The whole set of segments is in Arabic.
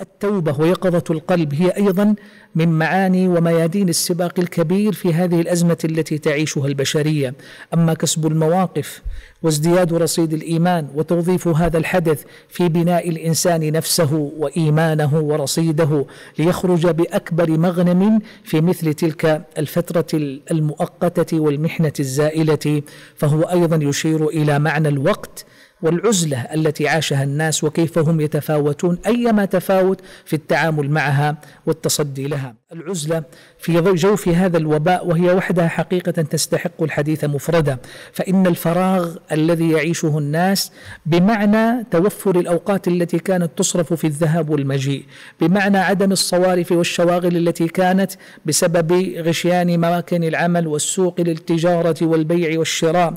التوبة ويقظة القلب هي أيضا من معاني وميادين السباق الكبير في هذه الأزمة التي تعيشها البشرية أما كسب المواقف وازدياد رصيد الإيمان وتوظيف هذا الحدث في بناء الإنسان نفسه وإيمانه ورصيده ليخرج بأكبر مغنم في مثل تلك الفترة المؤقتة والمحنة الزائلة فهو أيضا يشير إلى معنى الوقت والعزلة التي عاشها الناس وكيف هم يتفاوتون أيما تفاوت في التعامل معها والتصدي لها العزلة في جوف هذا الوباء وهي وحدها حقيقة تستحق الحديث مفردا فإن الفراغ الذي يعيشه الناس بمعنى توفر الأوقات التي كانت تصرف في الذهاب والمجيء بمعنى عدم الصوارف والشواغل التي كانت بسبب غشيان مراكن العمل والسوق للتجارة والبيع والشراء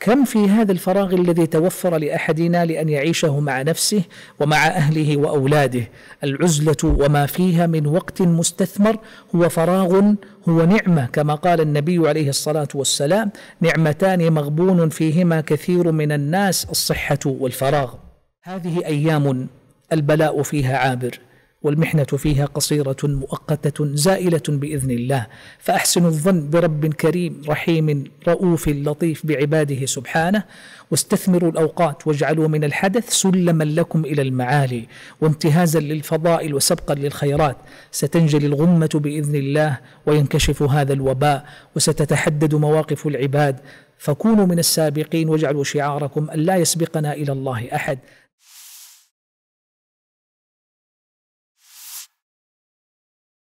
كم في هذا الفراغ الذي توفر لاحدنا لان يعيشه مع نفسه ومع اهله واولاده العزله وما فيها من وقت مستثمر هو فراغ هو نعمه كما قال النبي عليه الصلاه والسلام نعمتان مغبون فيهما كثير من الناس الصحه والفراغ هذه ايام البلاء فيها عابر والمحنة فيها قصيرة مؤقتة زائلة بإذن الله فأحسنوا الظن برب كريم رحيم رؤوف لطيف بعباده سبحانه واستثمروا الأوقات واجعلوا من الحدث سلما لكم إلى المعالي وانتهازا للفضائل وسبقا للخيرات ستنجلي الغمة بإذن الله وينكشف هذا الوباء وستتحدد مواقف العباد فكونوا من السابقين واجعلوا شعاركم أن لا يسبقنا إلى الله أحد